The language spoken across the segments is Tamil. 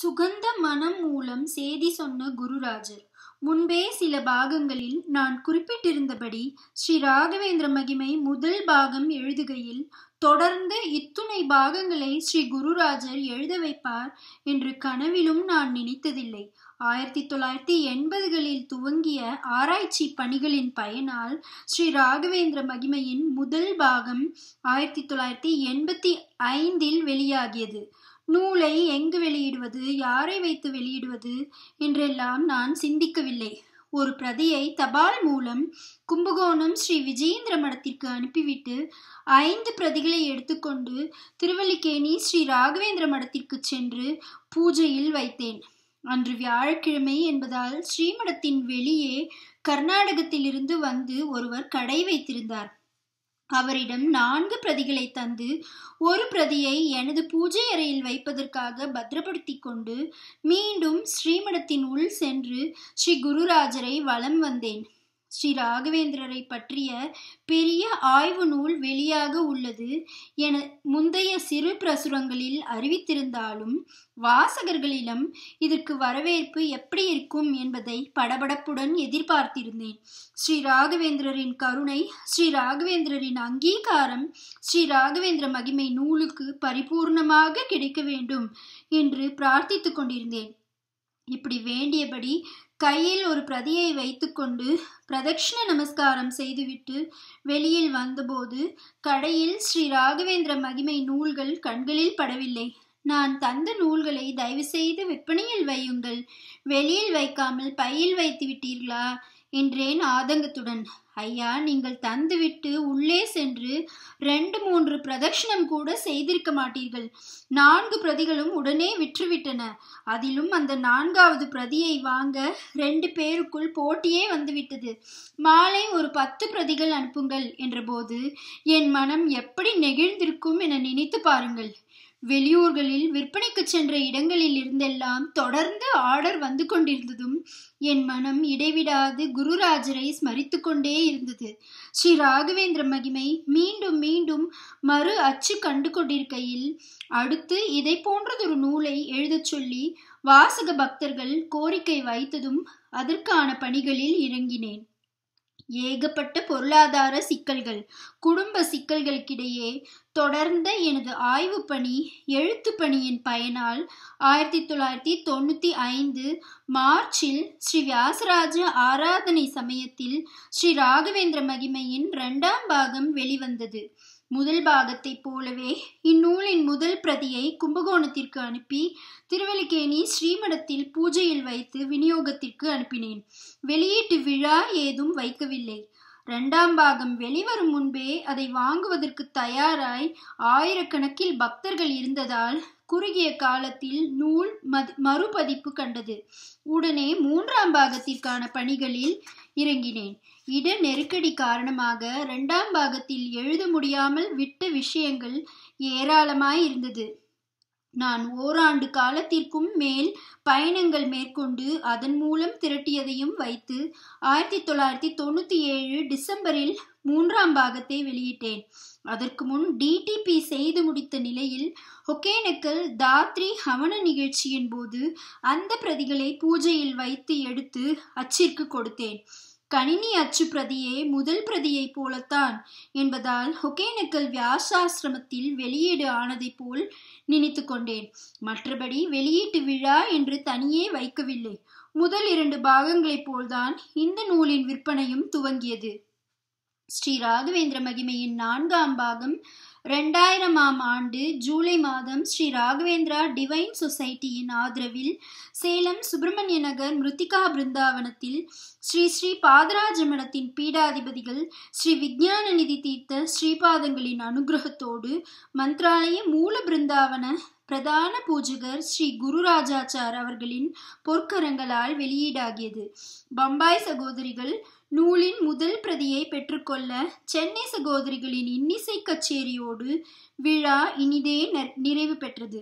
சுகந்த மனம் மூலம் சேதி சொன்ன குருராஜர் முன்பே சில பாகங்களில் நான் குறிப்பிட்டிருந்தபடி ஸ்ரீ ராகவேந்திர மகிமை முதல் பாகம் எழுதுகையில் தொடர்ந்து இத்துணை பாகங்களை ஸ்ரீ குருராஜர் எழுத வைப்பார் என்று கனவிலும் நான் நினைத்ததில்லை ஆயிரத்தி தொள்ளாயிரத்தி எண்பதுகளில் துவங்கிய ஆராய்ச்சி பணிகளின் பயனால் ஸ்ரீ ராகவேந்திர மகிமையின் முதல் பாகம் ஆயிரத்தி தொள்ளாயிரத்தி எண்பத்தி ஐந்தில் வெளியாகியது நூலை எங்கு வெளியிடுவது யாரை வைத்து வெளியிடுவது என்றெல்லாம் நான் சிந்திக்கவில்லை ஒரு பிரதியை தபால் மூலம் கும்பகோணம் ஸ்ரீ விஜயேந்திர மடத்திற்கு அனுப்பிவிட்டு ஐந்து பிரதிகளை எடுத்துக்கொண்டு திருவல்லிக்கேணி ஸ்ரீ ராகவேந்திர மடத்திற்கு சென்று பூஜையில் வைத்தேன் அன்று வியாழக்கிழமை என்பதால் ஸ்ரீமடத்தின் வெளியே கர்நாடகத்திலிருந்து வந்து ஒருவர் கடை வைத்திருந்தார் அவரிடம் நான்கு பிரதிகளை தந்து ஒரு பிரதியை எனது பூஜை அறையில் வைப்பதற்காக பத்திரப்படுத்தி கொண்டு மீண்டும் ஸ்ரீமடத்தின் உள் சென்று ஸ்ரீ குருராஜரை வலம் வந்தேன் ஸ்ரீ ராகவேந்திரரை பற்றிய பெரிய ஆய்வு நூல் வெளியாக உள்ளது என முந்தைய சிறு பிரசுரங்களில் அறிவித்திருந்தாலும் வாசகர்களிடம் இதற்கு வரவேற்பு எப்படி இருக்கும் என்பதை படபடப்புடன் எதிர்பார்த்திருந்தேன் ஸ்ரீ ராகவேந்திரரின் கருணை ஸ்ரீ ராகவேந்திரரின் அங்கீகாரம் ஸ்ரீ ராகவேந்திர மகிமை நூலுக்கு பரிபூர்ணமாக கிடைக்க வேண்டும் என்று பிரார்த்தித்துக் கொண்டிருந்தேன் இப்படி வேண்டியபடி கையில் ஒரு பிரதியை வைத்துக்கொண்டு பிரதட்சிண நமஸ்காரம் செய்துவிட்டு வெளியில் வந்தபோது கடையில் ஸ்ரீ ராகவேந்திர மகிமை நூல்கள் கண்களில் படவில்லை நான் தந்த நூல்களை தயவு செய்து விற்பனையில் வையுங்கள் வெளியில் வைக்காமல் பையில் வைத்து விட்டீர்களா என்றேன் ஆதங்கத்துடன் ஐயா நீங்கள் தந்துவிட்டு உள்ளே சென்று ரெண்டு மூன்று பிரதட்சிணம் கூட செய்திருக்க மாட்டீர்கள் நான்கு பிரதிகளும் உடனே விற்றுவிட்டன அதிலும் அந்த நான்காவது பிரதியை வாங்க ரெண்டு பேருக்குள் போட்டியே வந்துவிட்டது மாலை ஒரு பத்து பிரதிகள் அனுப்புங்கள் என்றபோது என் மனம் எப்படி நெகிழ்ந்திருக்கும் என நினைத்து பாருங்கள் வெளியூர்களில் விற்பனைக்கு சென்ற இடங்களில் இருந்தெல்லாம் தொடர்ந்து ஆர்டர் வந்து கொண்டிருந்ததும் என் மனம் இடைவிடாது குருராஜரை ஸ்மரித்து கொண்டே இருந்தது ஸ்ரீ ராகவேந்திர மகிமை மீண்டும் மீண்டும் மறு அச்சு கண்டு கொண்டிருக்கையில் அடுத்து இதை போன்றதொரு நூலை எழுதச் சொல்லி வாசக பக்தர்கள் கோரிக்கை வைத்ததும் அதற்கான பணிகளில் இறங்கினேன் ஏகப்பட்ட பொருளாதார சிக்கல்கள் குடும்ப சிக்கல்களுக்கிடையே தொடர்ந்த எனது ஆய்வு பணி எழுத்து பணியின் பயனால் ஆயிரத்தி தொள்ளாயிரத்தி தொண்ணூற்றி ஐந்து மார்ச்சில் ஸ்ரீ வியாசராஜ ஆராதனை சமயத்தில் ஸ்ரீ ராகவேந்திர மகிமையின் இரண்டாம் பாகம் வெளிவந்தது முதல் பாகத்தைப் போலவே இன்னும் முதல் பிரதியை கும்பகோணத்திற்கு அனுப்பி திருவல்லிக்கேணி ஸ்ரீமடத்தில் பூஜையில் வைத்து விநியோகத்திற்கு அனுப்பினேன் வெளியீட்டு விழா ஏதும் வைக்கவில்லை இரண்டாம் பாகம் வெளிவரும் முன்பே அதை வாங்குவதற்கு தயாராய் ஆயிரக்கணக்கில் பக்தர்கள் இருந்ததால் குறுகிய காலத்தில் நூல் மறுபதிப்பு கண்டது உடனே மூன்றாம் பாகத்திற்கான பணிகளில் இறங்கினேன் இட நெருக்கடி காரணமாக இரண்டாம் பாகத்தில் எழுத முடியாமல் விட்ட விஷயங்கள் ஏராளமாய் இருந்தது நான் ஓராண்டு காலத்திற்கும் மேல் பயணங்கள் மேற்கொண்டு அதன் மூலம் திரட்டியதையும் வைத்து ஆயிரத்தி தொள்ளாயிரத்தி தொண்ணூற்றி ஏழு டிசம்பரில் மூன்றாம் பாகத்தை வெளியிட்டேன் அதற்கு முன் டிடிபி செய்து முடித்த நிலையில் ஒகேனக்கல் தாத்ரி ஹவன நிகழ்ச்சியின் போது அந்த பிரதிகளை பூஜையில் வைத்து எடுத்து அச்சிற்கு கொடுத்தேன் கணினி அச்சு பிரதியே முதல் பிரதியைப் போலத்தான் என்பதால் ஒகேனக்கல் வியாசாசிரமத்தில் வெளியீடு ஆனதைப் போல் நினைத்து கொண்டேன் மற்றபடி வெளியீட்டு விழா என்று தனியே வைக்கவில்லை முதல் இரண்டு பாகங்களைப் போல்தான் இந்த நூலின் விற்பனையும் துவங்கியது ஸ்ரீ ராகவேந்திர மகிமையின் நான்காம் பாகம் ரெண்டாயிரமாம் ஆண்டு ஜூலை மாதம் ஸ்ரீ ராகவேந்திரா டிவைன் சொசைட்டியின் ஆதரவில் சேலம் சுப்பிரமணிய நகர் மிருத்திகா பிருந்தாவனத்தில் ஸ்ரீ ஸ்ரீ பாதராஜ மடத்தின் பீடாதிபதிகள் ஸ்ரீ விஜயான நிதி தீர்த்த ஸ்ரீபாதங்களின் அனுகிரகத்தோடு மந்திராலய மூல பிருந்தாவன பிரதான பூஜகர் ஸ்ரீ குரு ராஜாச்சார் அவர்களின் பொற்கரங்களால் வெளியீடாகியது பம்பாய் சகோதரிகள் நூலின் முதல் பிரதியை பெற்றுக்கொள்ள சென்னை சகோதரிகளின் இன்னிசை கச்சேரியோடு விழா இனிதே நிறைவு பெற்றது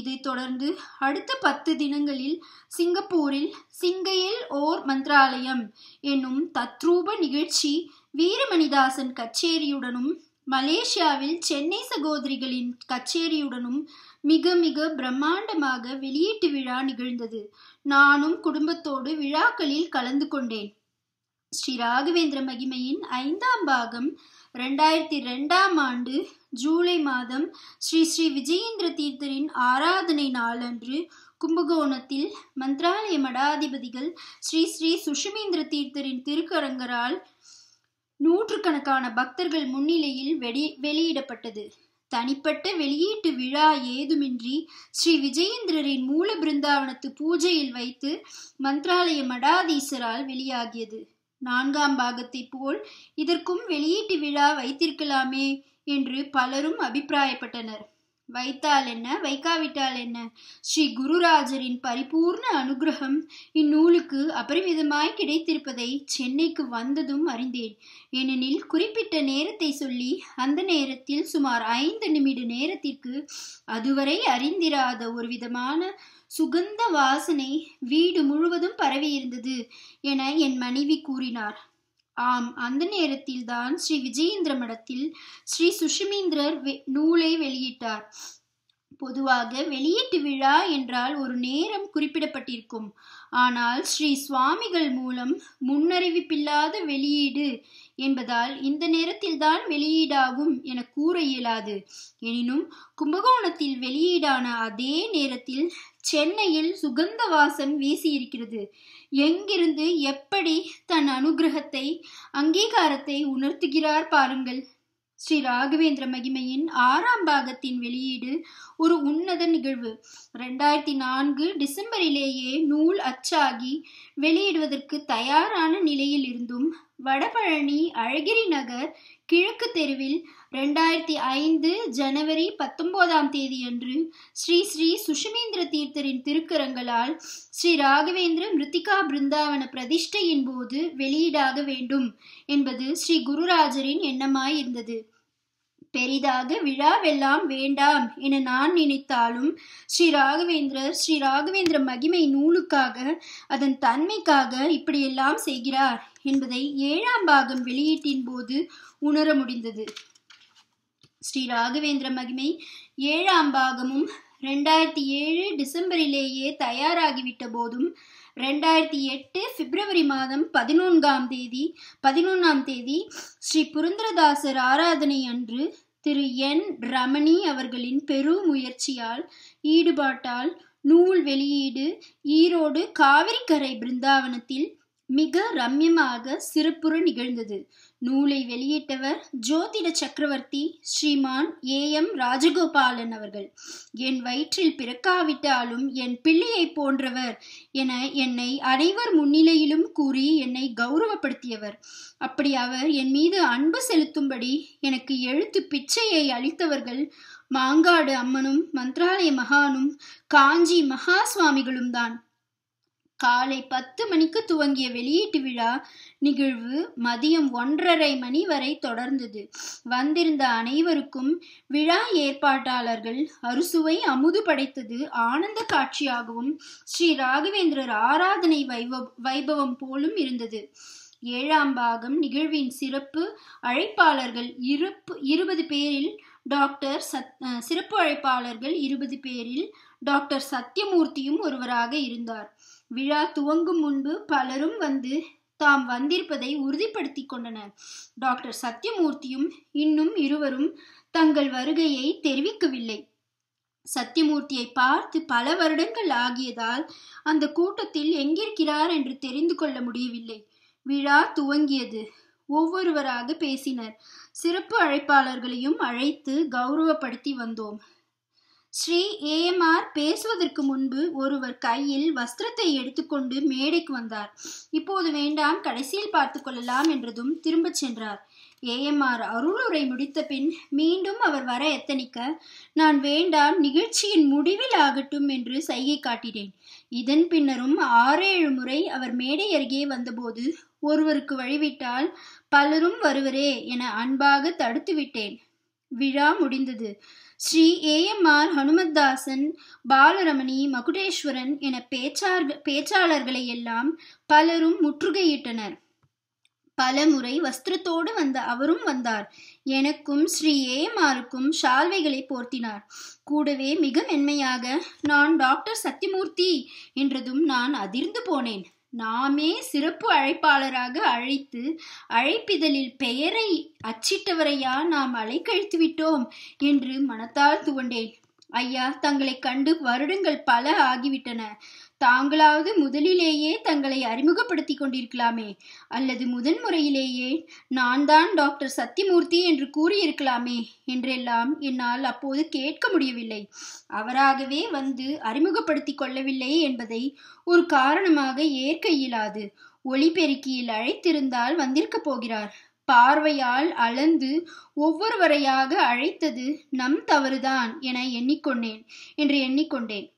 இதைத் தொடர்ந்து அடுத்த பத்து தினங்களில் சிங்கப்பூரில் சிங்கையில் ஓர் மந்திராலயம் என்னும் தத்ரூப நிகழ்ச்சி வீரமணிதாசன் கச்சேரியுடனும் மலேசியாவில் சென்னை சகோதரிகளின் கச்சேரியுடனும் மிக மிக பிரம்மாண்டமாக வெளியீட்டு விழா நிகழ்ந்தது நானும் குடும்பத்தோடு விழாக்களில் கலந்து கொண்டேன் ஸ்ரீ ராகவேந்திர மகிமையின் ஐந்தாம் பாகம் ரெண்டாயிரத்தி ரெண்டாம் ஆண்டு ஜூலை மாதம் ஸ்ரீ ஸ்ரீ விஜயேந்திர தீர்த்தரின் ஆராதனை நாளன்று கும்பகோணத்தில் மந்திராலய மடாதிபதிகள் ஸ்ரீ ஸ்ரீ சுஷுமேந்திர தீர்த்தரின் திருக்கரங்கரால் நூற்றுக்கணக்கான பக்தர்கள் முன்னிலையில் வெளி வெளியிடப்பட்டது தனிப்பட்ட வெளியீட்டு விழா ஏதுமின்றி ஸ்ரீ விஜயேந்திரரின் மூல பிருந்தாவனத்து பூஜையில் வைத்து மந்திராலய மடாதீசரால் வெளியாகியது நான்காம் பாகத்தைப் போல் இதற்கும் வெளியீட்டு விழா வைத்திருக்கலாமே என்று பலரும் அபிப்பிராயப்பட்டனர் வைத்தால் என்ன வைக்காவிட்டால் என்ன ஸ்ரீ குருராஜரின் பரிபூர்ண அனுகிரகம் இந்நூலுக்கு அபரிமிதமாய் கிடைத்திருப்பதை சென்னைக்கு வந்ததும் அறிந்தேன் ஏனெனில் குறிப்பிட்ட நேரத்தை சொல்லி அந்த நேரத்தில் சுமார் ஐந்து நிமிட நேரத்திற்கு அதுவரை அறிந்திராத ஒரு விதமான சுகந்த வாசனை வீடு முழுவதும் பரவியிருந்தது என என் மனைவி கூறினார் ஆம் அந்த நேரத்தில்தான் ஸ்ரீ விஜயேந்திர மடத்தில் ஸ்ரீ சுஷமீந்திரர் நூலை வெளியிட்டார் பொதுவாக வெளியீட்டு விழா என்றால் ஒரு நேரம் குறிப்பிடப்பட்டிருக்கும் ஆனால் ஸ்ரீ சுவாமிகள் மூலம் முன்னறிவிப்பில்லாத வெளியீடு என்பதால் இந்த நேரத்தில்தான் வெளியீடாகும் என கூற இயலாது எனினும் கும்பகோணத்தில் வெளியீடான அதே நேரத்தில் சென்னையில் சுகந்த வாசம் வீசியிருக்கிறது எங்கிருந்து எப்படி தன் அனுகிரகத்தை அங்கீகாரத்தை உணர்த்துகிறார் பாருங்கள் ஸ்ரீ ராகவேந்திர மகிமையின் ஆறாம் பாகத்தின் வெளியீடு ஒரு உன்னத நிகழ்வு ரெண்டாயிரத்தி நான்கு டிசம்பரிலேயே நூல் அச்சாகி வெளியிடுவதற்கு தயாரான நிலையில் இருந்தும் வடபழனி அழகிரி நகர் கிழக்கு தெருவில் ரெண்டாயிரத்தி ஐந்து ஜனவரி பத்தொன்பதாம் தேதியன்று ஸ்ரீ ஸ்ரீ சுஷமேந்திர தீர்த்தரின் திருக்கரங்களால் ஸ்ரீ ராகவேந்திர மிருத்திகா பிருந்தாவன பிரதிஷ்டையின் போது வெளியீடாக வேண்டும் என்பது ஸ்ரீ குருராஜரின் எண்ணமாய் இருந்தது பெரிதாக விழாவெல்லாம் வேண்டாம் என நான் நினைத்தாலும் ஸ்ரீ ராகவேந்திரர் ஸ்ரீ ராகவேந்திர மகிமை நூலுக்காக அதன் தன்மைக்காக இப்படியெல்லாம் செய்கிறார் என்பதை ஏழாம் பாகம் வெளியீட்டின் போது உணர முடிந்தது ஸ்ரீ ராகவேந்திர மகிமை ஏழாம் பாகமும் ரெண்டாயிரத்தி ஏழு டிசம்பரிலேயே தயாராகிவிட்ட போதும் ரெண்டாயிரத்தி எட்டு பிப்ரவரி மாதம் பதினொன்றாம் தேதி பதினொன்றாம் தேதி ஸ்ரீ புரந்தரதாசர் ஆராதனை அன்று திரு என் ரமணி அவர்களின் பெரு முயற்சியால் ஈடுபாட்டால் நூல் வெளியீடு ஈரோடு காவிரிக்கரை பிருந்தாவனத்தில் மிக ரம்யமாக சிறப்புற நிகழ்ந்தது நூலை வெளியிட்டவர் ஜோதிட சக்கரவர்த்தி ஸ்ரீமான் ஏ எம் ராஜகோபாலன் அவர்கள் என் வயிற்றில் பிறக்காவிட்டாலும் என் பிள்ளையை போன்றவர் என என்னை அனைவர் முன்னிலையிலும் கூறி என்னை கௌரவப்படுத்தியவர் அப்படி அவர் என் மீது அன்பு செலுத்தும்படி எனக்கு எழுத்து பிச்சையை அளித்தவர்கள் மாங்காடு அம்மனும் மந்திராலய மகானும் காஞ்சி மகா சுவாமிகளும் தான் காலை பத்து மணிக்கு துவங்கிய வெளியீட்டு விழா நிகழ்வு மதியம் ஒன்றரை மணி வரை தொடர்ந்தது வந்திருந்த அனைவருக்கும் விழா ஏற்பாட்டாளர்கள் அறுசுவை அமுது படைத்தது ஆனந்த காட்சியாகவும் ஸ்ரீ ராகவேந்திரர் ஆராதனை வைப வைபவம் போலும் இருந்தது ஏழாம் பாகம் நிகழ்வின் சிறப்பு அழைப்பாளர்கள் இருப்பு இருபது பேரில் டாக்டர் சத் சிறப்பு அழைப்பாளர்கள் இருபது பேரில் டாக்டர் சத்யமூர்த்தியும் ஒருவராக இருந்தார் விழா துவங்கும் முன்பு பலரும் வந்து தாம் வந்திருப்பதை உறுதிப்படுத்தி கொண்டனர் டாக்டர் சத்யமூர்த்தியும் இன்னும் இருவரும் தங்கள் வருகையை தெரிவிக்கவில்லை சத்தியமூர்த்தியை பார்த்து பல வருடங்கள் ஆகியதால் அந்த கூட்டத்தில் எங்கிருக்கிறார் என்று தெரிந்து கொள்ள முடியவில்லை விழா துவங்கியது ஒவ்வொருவராக பேசினர் சிறப்பு அழைப்பாளர்களையும் அழைத்து கௌரவப்படுத்தி வந்தோம் ஸ்ரீ ஏஎம்ஆர் பேசுவதற்கு முன்பு ஒருவர் கையில் வஸ்திரத்தை எடுத்துக்கொண்டு மேடைக்கு வந்தார் இப்போது வேண்டாம் கடைசியில் பார்த்து கொள்ளலாம் என்றதும் திரும்பச் சென்றார் ஏஎம்ஆர் அருளுரை முடித்த பின் மீண்டும் அவர் வர எத்தனிக்க நான் வேண்டாம் நிகழ்ச்சியின் முடிவில் ஆகட்டும் என்று சைகை காட்டினேன் இதன் பின்னரும் ஆறேழு முறை அவர் மேடை அருகே வந்தபோது ஒருவருக்கு வழிவிட்டால் பலரும் வருவரே என அன்பாக தடுத்து விட்டேன் விழா முடிந்தது ஸ்ரீ ஆர் ஹனுமத்தாசன் பாலரமணி மகுடேஸ்வரன் என பேச்சார் பேச்சாளர்களை எல்லாம் பலரும் முற்றுகையிட்டனர் பல முறை வஸ்திரத்தோடு வந்த அவரும் வந்தார் எனக்கும் ஸ்ரீ ஏமாருக்கும் ஷால்வைகளை போர்த்தினார் கூடவே மிக மென்மையாக நான் டாக்டர் சத்தியமூர்த்தி என்றதும் நான் அதிர்ந்து போனேன் நாமே சிறப்பு அழைப்பாளராக அழைத்து அழைப்பிதழில் பெயரை அச்சிட்டவரையா நாம் அலைக்கழித்து விட்டோம் என்று மனத்தால் கொண்டேன் ஐயா தங்களை கண்டு வருடங்கள் பல ஆகிவிட்டன தாங்களாவது முதலிலேயே தங்களை அறிமுகப்படுத்திக் கொண்டிருக்கலாமே அல்லது முதன் முறையிலேயே நான் தான் டாக்டர் சத்தியமூர்த்தி என்று கூறியிருக்கலாமே என்றெல்லாம் என்னால் அப்போது கேட்க முடியவில்லை அவராகவே வந்து அறிமுகப்படுத்திக் கொள்ளவில்லை என்பதை ஒரு காரணமாக ஏற்க இயலாது ஒளிபெருக்கியில் அழைத்திருந்தால் வந்திருக்க போகிறார் பார்வையால் அளந்து ஒவ்வொருவரையாக அழைத்தது நம் தவறுதான் என எண்ணிக்கொண்டேன் என்று எண்ணிக்கொண்டேன்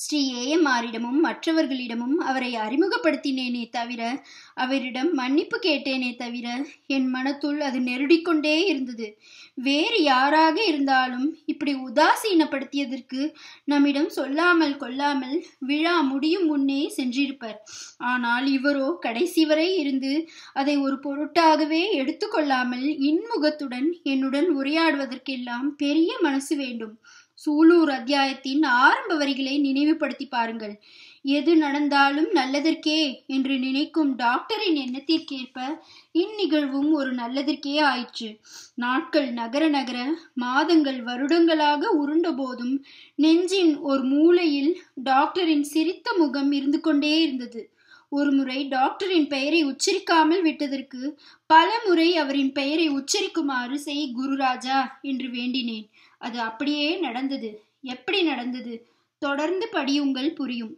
ஸ்ரீ ஏஎம்ஆரிடமும் மற்றவர்களிடமும் அவரை அறிமுகப்படுத்தினேனே தவிர அவரிடம் மன்னிப்பு கேட்டேனே தவிர என் மனத்துள் அது நெருடிக்கொண்டே இருந்தது வேறு யாராக இருந்தாலும் இப்படி உதாசீனப்படுத்தியதற்கு நம்மிடம் சொல்லாமல் கொள்ளாமல் விழா முடியும் முன்னே சென்றிருப்பர் ஆனால் இவரோ கடைசி வரை இருந்து அதை ஒரு பொருட்டாகவே எடுத்துக்கொள்ளாமல் இன்முகத்துடன் என்னுடன் உரையாடுவதற்கெல்லாம் பெரிய மனசு வேண்டும் சூலூர் அத்தியாயத்தின் ஆரம்ப வரிகளை நினைவுபடுத்தி பாருங்கள் எது நடந்தாலும் நல்லதற்கே என்று நினைக்கும் டாக்டரின் எண்ணத்திற்கேற்ப இந்நிகழ்வும் ஒரு நல்லதற்கே ஆயிற்று நாட்கள் நகர நகர மாதங்கள் வருடங்களாக உருண்ட போதும் நெஞ்சின் ஒரு மூலையில் டாக்டரின் சிரித்த முகம் இருந்து கொண்டே இருந்தது ஒருமுறை டாக்டரின் பெயரை உச்சரிக்காமல் விட்டதற்கு பல முறை அவரின் பெயரை உச்சரிக்குமாறு செய் குருராஜா என்று வேண்டினேன் அது அப்படியே நடந்தது எப்படி நடந்தது தொடர்ந்து படியுங்கள் புரியும்